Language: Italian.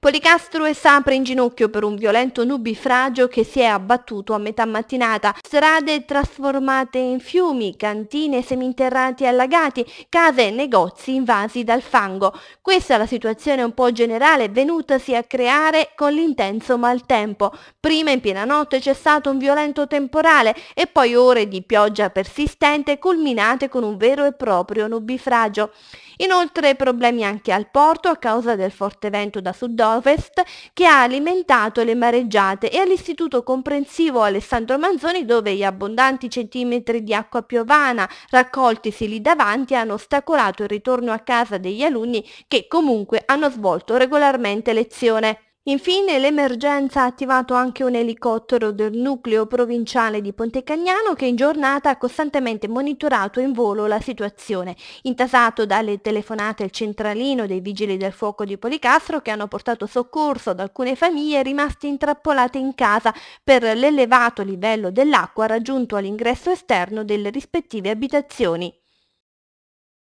Policastro è Sapre in ginocchio per un violento nubifragio che si è abbattuto a metà mattinata. Strade trasformate in fiumi, cantine seminterrati e allagati, case e negozi invasi dal fango. Questa è la situazione un po' generale venutasi a creare con l'intenso maltempo. Prima in piena notte c'è stato un violento temporale e poi ore di pioggia persistente culminate con un vero e proprio nubifragio. Inoltre problemi anche al porto a causa del forte vento da sud dell'Ovest che ha alimentato le mareggiate e all'Istituto Comprensivo Alessandro Manzoni dove gli abbondanti centimetri di acqua piovana raccoltisi lì davanti hanno ostacolato il ritorno a casa degli alunni che comunque hanno svolto regolarmente lezione. Infine l'emergenza ha attivato anche un elicottero del nucleo provinciale di Pontecagnano che in giornata ha costantemente monitorato in volo la situazione, intasato dalle telefonate al centralino dei vigili del fuoco di Policastro che hanno portato soccorso ad alcune famiglie rimaste intrappolate in casa per l'elevato livello dell'acqua raggiunto all'ingresso esterno delle rispettive abitazioni.